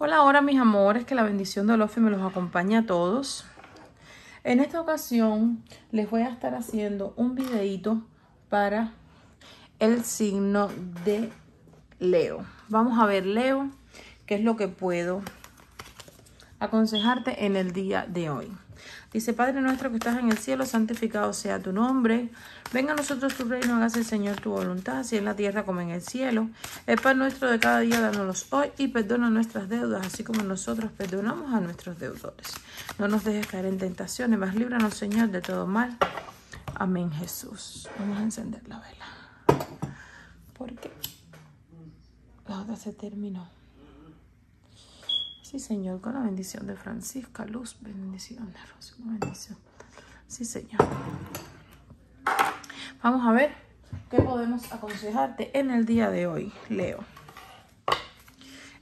Hola, ahora mis amores, que la bendición de Olofi me los acompaña a todos. En esta ocasión les voy a estar haciendo un videito para el signo de Leo. Vamos a ver, Leo, qué es lo que puedo aconsejarte en el día de hoy. Dice, Padre nuestro que estás en el cielo, santificado sea tu nombre. Venga a nosotros tu reino, hágase Señor tu voluntad, así en la tierra como en el cielo. El pan nuestro de cada día, danos hoy y perdona nuestras deudas, así como nosotros perdonamos a nuestros deudores. No nos dejes caer en tentaciones, mas líbranos, Señor, de todo mal. Amén, Jesús. Vamos a encender la vela. Porque la otra se terminó. Sí, Señor, con la bendición de Francisca, Luz, bendición de Rosa, bendición. Sí, Señor. Vamos a ver qué podemos aconsejarte en el día de hoy, Leo.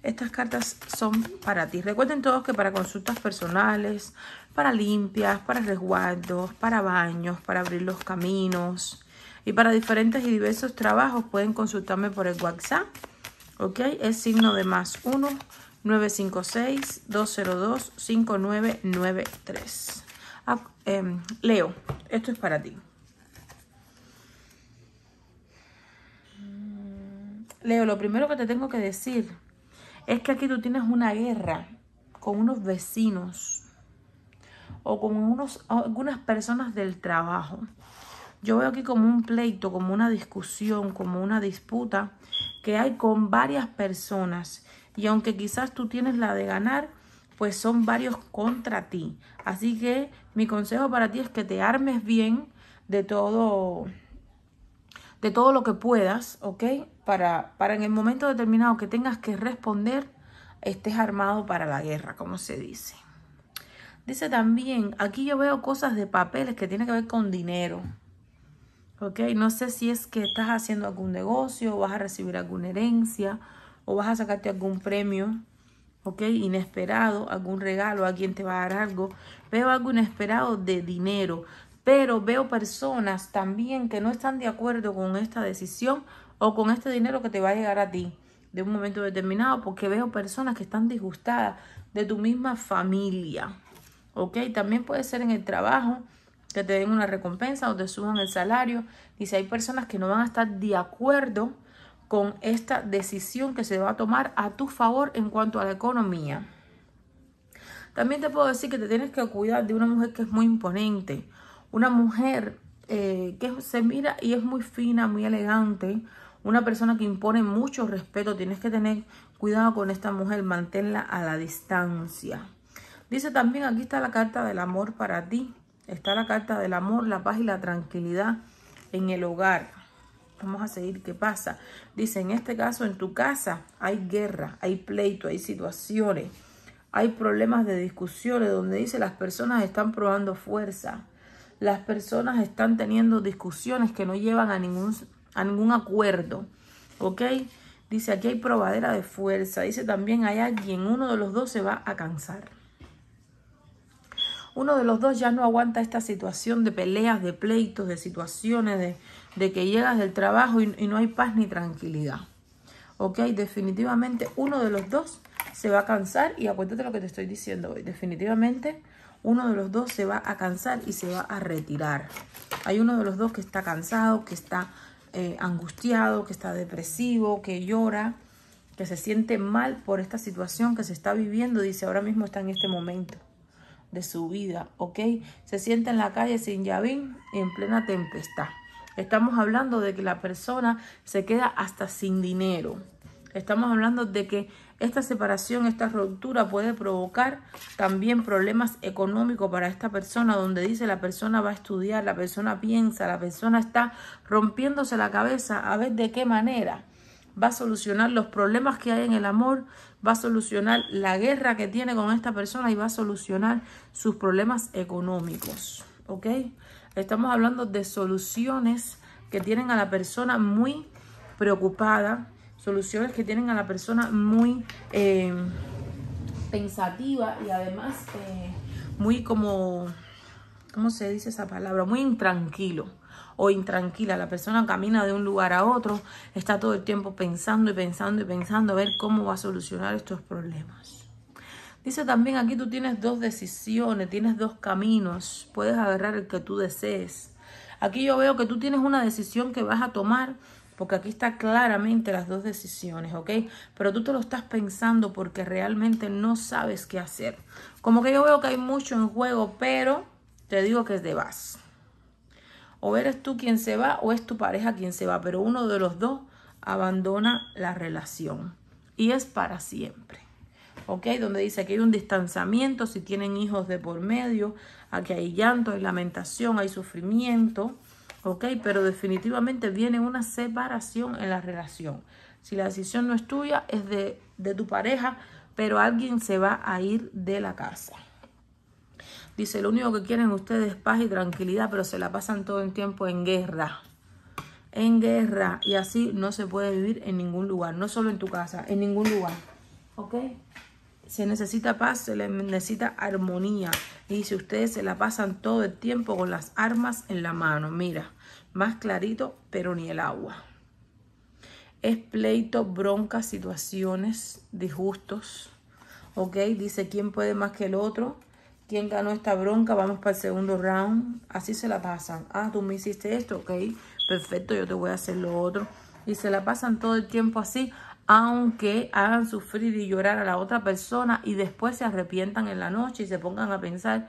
Estas cartas son para ti. Recuerden todos que para consultas personales, para limpias, para resguardos, para baños, para abrir los caminos y para diferentes y diversos trabajos pueden consultarme por el WhatsApp. ¿Ok? Es signo de más uno 956-202-5993. Ah, em, Leo, esto es para ti. Leo, lo primero que te tengo que decir es que aquí tú tienes una guerra con unos vecinos o con unos, algunas personas del trabajo. Yo veo aquí como un pleito, como una discusión, como una disputa que hay con varias personas y aunque quizás tú tienes la de ganar, pues son varios contra ti. Así que mi consejo para ti es que te armes bien de todo, de todo lo que puedas, ¿ok? Para, para en el momento determinado que tengas que responder, estés armado para la guerra, como se dice. Dice también, aquí yo veo cosas de papeles que tienen que ver con dinero. ¿Ok? No sé si es que estás haciendo algún negocio, vas a recibir alguna herencia o vas a sacarte algún premio, ¿ok? Inesperado, algún regalo, alguien te va a dar algo. Veo algo inesperado de dinero, pero veo personas también que no están de acuerdo con esta decisión o con este dinero que te va a llegar a ti de un momento determinado, porque veo personas que están disgustadas de tu misma familia, ¿ok? También puede ser en el trabajo que te den una recompensa o te suban el salario. Y si hay personas que no van a estar de acuerdo con esta decisión que se va a tomar a tu favor en cuanto a la economía. También te puedo decir que te tienes que cuidar de una mujer que es muy imponente, una mujer eh, que se mira y es muy fina, muy elegante, una persona que impone mucho respeto, tienes que tener cuidado con esta mujer, manténla a la distancia. Dice también, aquí está la carta del amor para ti, está la carta del amor, la paz y la tranquilidad en el hogar. Vamos a seguir qué pasa. Dice, en este caso, en tu casa hay guerra, hay pleito, hay situaciones, hay problemas de discusiones donde dice las personas están probando fuerza. Las personas están teniendo discusiones que no llevan a ningún, a ningún acuerdo. ¿Ok? Dice, aquí hay probadera de fuerza. Dice también hay alguien, uno de los dos se va a cansar uno de los dos ya no aguanta esta situación de peleas, de pleitos, de situaciones, de, que llegas del trabajo y, no hay paz ni tranquilidad. ¿Ok? Definitivamente uno de los dos se va a cansar y acuérdate lo que te estoy diciendo hoy. Definitivamente uno de los dos se va a cansar y se va a retirar. Hay uno de los dos que está cansado, que está eh, angustiado, que está depresivo, que llora, que se siente mal por esta situación que se está viviendo. Dice, ahora mismo está en este momento de su vida, ¿ok? Se siente en la calle sin llavín en plena tempestad. Estamos hablando de que la persona se queda hasta sin dinero. Estamos hablando de que esta separación, esta ruptura puede provocar también problemas económicos para esta persona, donde dice la persona va a estudiar, la persona piensa, la persona está rompiéndose la cabeza a ver de qué manera va a solucionar los problemas que hay en el amor, va a solucionar la guerra que tiene con esta persona y va a solucionar sus problemas económicos. ¿Ok? Estamos hablando de soluciones que tienen a la persona muy preocupada, soluciones que tienen a la persona muy eh, pensativa y además eh, muy como, ¿cómo se dice esa palabra? Muy intranquilo o intranquila. La persona camina de un lugar a otro, está todo el tiempo pensando y pensando y pensando a ver cómo va a solucionar estos problemas. Dice también aquí tú tienes dos decisiones, tienes dos caminos, puedes agarrar el que tú desees. Aquí yo veo que tú tienes una decisión que vas a tomar porque aquí está claramente las dos decisiones, ¿ok? Pero tú te lo estás pensando porque realmente no sabes qué hacer. Como que yo veo que hay mucho en juego, pero te digo que es de base. O eres tú quien se va o es tu pareja quien se va, pero uno de los dos abandona la relación y es para siempre. ¿Ok? Donde dice que hay un distanciamiento si tienen hijos de por medio, aquí hay llanto, hay lamentación, hay sufrimiento. ¿Ok? Pero definitivamente viene una separación en la relación. Si la decisión no es tuya, es de, de tu pareja, pero alguien se va a ir de la casa. Dice, lo único que quieren ustedes es paz y tranquilidad, pero se la pasan todo el tiempo en guerra. En guerra. Y así no se puede vivir en ningún lugar. No solo en tu casa, en ningún lugar. ¿Ok? Se necesita paz, se le necesita armonía. Y si ustedes se la pasan todo el tiempo con las armas en la mano. Mira, más clarito, pero ni el agua. Es pleito, bronca situaciones, disgustos. ¿Ok? Dice, ¿quién puede más que el otro? ¿Quién ganó esta bronca? Vamos para el segundo round. Así se la pasan. Ah, tú me hiciste esto, ok. Perfecto, yo te voy a hacer lo otro. Y se la pasan todo el tiempo así, aunque hagan sufrir y llorar a la otra persona y después se arrepientan en la noche y se pongan a pensar,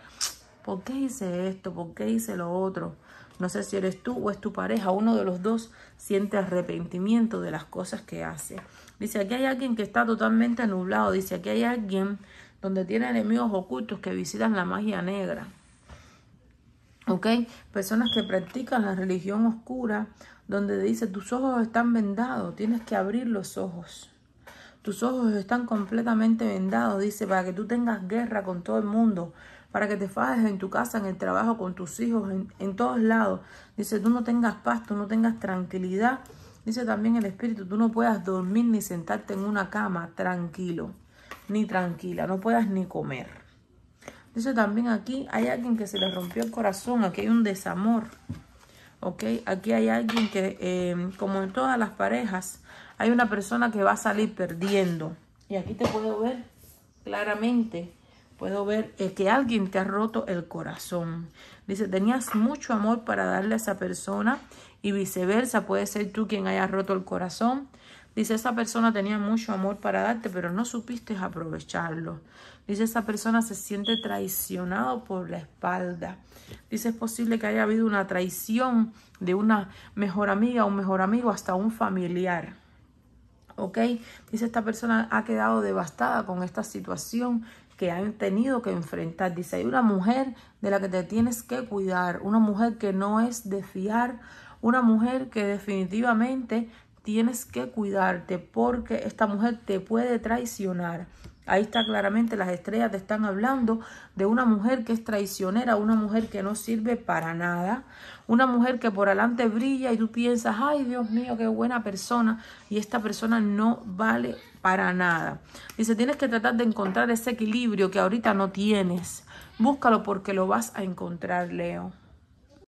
¿por qué hice esto? ¿Por qué hice lo otro? No sé si eres tú o es tu pareja. Uno de los dos siente arrepentimiento de las cosas que hace. Dice, aquí hay alguien que está totalmente nublado. Dice, aquí hay alguien donde tiene enemigos ocultos que visitan la magia negra. ¿Ok? Personas que practican la religión oscura, donde dice, tus ojos están vendados, tienes que abrir los ojos. Tus ojos están completamente vendados, dice, para que tú tengas guerra con todo el mundo, para que te fajes en tu casa, en el trabajo, con tus hijos, en, en todos lados. Dice, tú no tengas paz, tú no tengas tranquilidad. Dice también el Espíritu, tú no puedas dormir ni sentarte en una cama tranquilo ni tranquila, no puedas ni comer. Dice también aquí hay alguien que se le rompió el corazón, aquí hay un desamor. ¿Ok? Aquí hay alguien que, em, como en todas las parejas, hay una persona que va a salir perdiendo. Y aquí te puedo ver claramente puedo ver eh, que alguien te ha roto el corazón. Dice, tenías mucho amor para darle a esa persona y viceversa, puede ser tú quien haya roto el corazón Dice, esa persona tenía mucho amor para darte, pero no supiste aprovecharlo. Dice, esa persona se siente traicionado por la espalda. Dice, es posible que haya habido una traición de una mejor amiga, un mejor amigo, hasta un familiar. ¿Ok? Dice, esta persona ha quedado devastada con esta situación que han tenido que enfrentar. Dice, hay una mujer de la que te tienes que cuidar, una mujer que no es de fiar, una mujer que definitivamente tienes que cuidarte porque esta mujer te puede traicionar. Ahí está claramente, las estrellas te están hablando de una mujer que es traicionera, una mujer que no sirve para nada, una mujer que por adelante brilla y tú piensas, ay Dios mío, qué buena persona, y esta persona no vale para nada. Dice, tienes que tratar de encontrar ese equilibrio que ahorita no tienes. Búscalo porque lo vas a encontrar, Leo.